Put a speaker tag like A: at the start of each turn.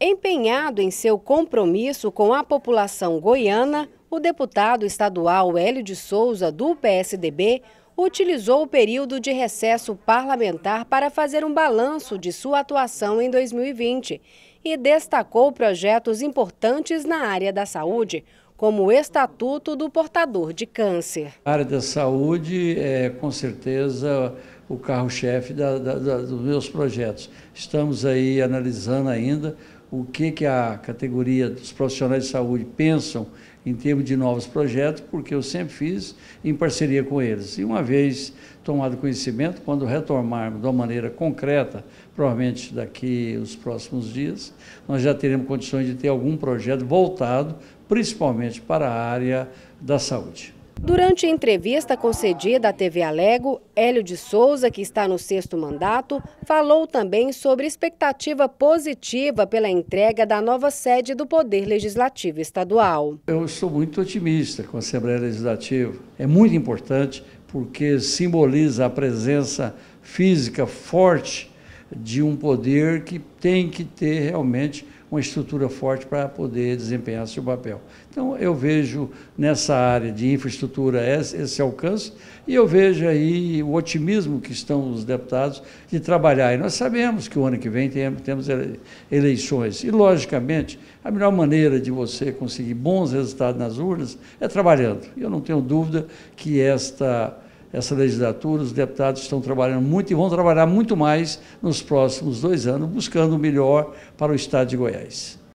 A: Empenhado em seu compromisso com a população goiana, o deputado estadual Hélio de Souza, do PSDB, utilizou o período de recesso parlamentar para fazer um balanço de sua atuação em 2020 e destacou projetos importantes na área da saúde, como o Estatuto do Portador de Câncer.
B: A área da saúde é, com certeza, o carro-chefe dos meus projetos. Estamos aí analisando ainda o que, que a categoria dos profissionais de saúde pensam em termos de novos projetos, porque eu sempre fiz em parceria com eles. E uma vez tomado conhecimento, quando retomarmos de uma maneira concreta, provavelmente daqui os próximos dias, nós já teremos condições de ter algum projeto voltado principalmente para a área da saúde.
A: Durante entrevista concedida à TV Alego, Hélio de Souza, que está no sexto mandato, falou também sobre expectativa positiva pela entrega da nova sede do Poder Legislativo Estadual.
B: Eu estou muito otimista com a Assembleia Legislativa. É muito importante porque simboliza a presença física forte de um poder que tem que ter realmente uma estrutura forte para poder desempenhar seu papel. Então, eu vejo nessa área de infraestrutura esse, alcance e eu vejo aí o otimismo que estão os deputados de trabalhar. E nós sabemos que o ano que vem temos eleições. E, logicamente, a melhor maneira de você conseguir bons resultados nas urnas é trabalhando. Eu não tenho dúvida que esta essa legislatura, os deputados estão trabalhando muito e vão trabalhar muito mais nos próximos dois anos, buscando o melhor para o Estado de Goiás.